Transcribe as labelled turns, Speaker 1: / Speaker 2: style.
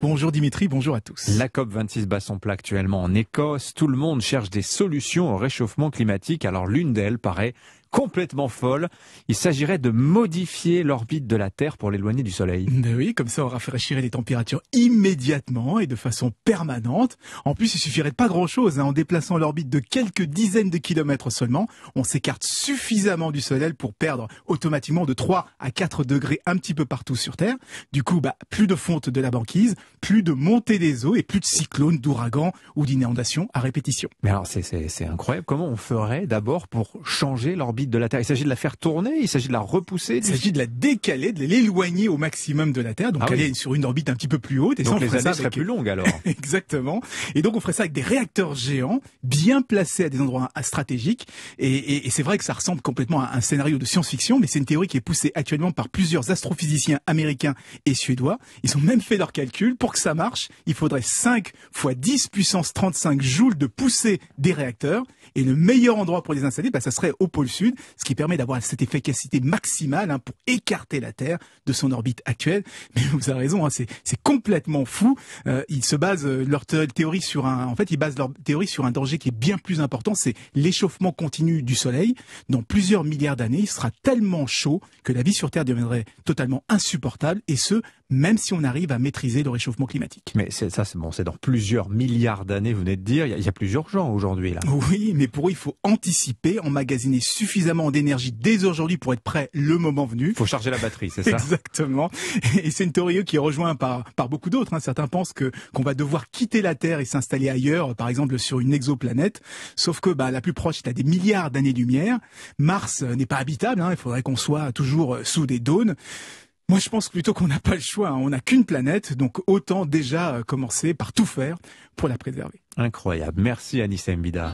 Speaker 1: Bonjour Dimitri, bonjour à
Speaker 2: tous. La COP26 bat son plat actuellement en Écosse. Tout le monde cherche des solutions au réchauffement climatique. Alors l'une d'elles paraît complètement folle. Il s'agirait de
Speaker 1: modifier l'orbite de la Terre pour l'éloigner du Soleil. Ben oui, comme ça on rafraîchirait les températures immédiatement et de façon permanente. En plus, il suffirait de pas grand-chose. Hein. En déplaçant l'orbite de quelques dizaines de kilomètres seulement, on s'écarte suffisamment du Soleil pour perdre automatiquement de 3 à 4 degrés un petit peu partout sur Terre. Du coup, bah, plus de fonte de la banquise, plus de montée des eaux et plus de cyclones, d'ouragans ou d'inondations à répétition.
Speaker 2: Mais alors, c'est incroyable. Comment on ferait d'abord pour changer l'orbite de la Terre. Il s'agit de la faire tourner, il s'agit de la repousser.
Speaker 1: Il s'agit de la décaler, de l'éloigner au maximum de la Terre, donc aller ah elle est sur une orbite un petit peu plus haute. Et donc ça, les années seraient plus longues alors. Exactement. Et donc on ferait ça avec des réacteurs géants, bien placés à des endroits stratégiques. Et, et, c'est vrai que ça ressemble complètement à un scénario de science-fiction, mais c'est une théorie qui est poussée actuellement par plusieurs astrophysiciens américains et suédois. Ils ont même fait leurs calculs. Pour que ça marche, il faudrait 5 fois 10 puissance 35 joules de poussée des réacteurs. Et le meilleur endroit pour les installer, bah, ça serait au pôle sud ce qui permet d'avoir cette efficacité maximale hein, pour écarter la Terre de son orbite actuelle. Mais vous avez raison, hein, c'est complètement fou. Euh, ils se basent euh, leur théorie sur un, en fait, ils basent leur théorie sur un danger qui est bien plus important, c'est l'échauffement continu du Soleil. Dans plusieurs milliards d'années, il sera tellement chaud que la vie sur Terre deviendrait totalement insupportable, et ce, même si on arrive à maîtriser le réchauffement climatique.
Speaker 2: Mais ça, c'est bon, dans plusieurs milliards d'années, vous venez de dire, il y, a plusieurs gens aujourd'hui là.
Speaker 1: Oui, mais pour eux, il faut anticiper, emmagasiner suffisamment suffisamment d'énergie dès aujourd'hui pour être prêt le moment venu.
Speaker 2: Faut charger la batterie, c'est ça
Speaker 1: Exactement. Et c'est une théorie qui est rejointe par, par beaucoup d'autres. Hein. Certains pensent que qu'on va devoir quitter la Terre et s'installer ailleurs, par exemple sur une exoplanète. Sauf que bah, la plus proche est à des milliards d'années-lumière. Mars euh, n'est pas habitable. Hein. Il faudrait qu'on soit toujours euh, sous des dônes. Moi, je pense plutôt qu'on n'a pas le choix. Hein. On n'a qu'une planète, donc autant déjà euh, commencer par tout faire pour la préserver.
Speaker 2: Incroyable. Merci, Anissa Mbida.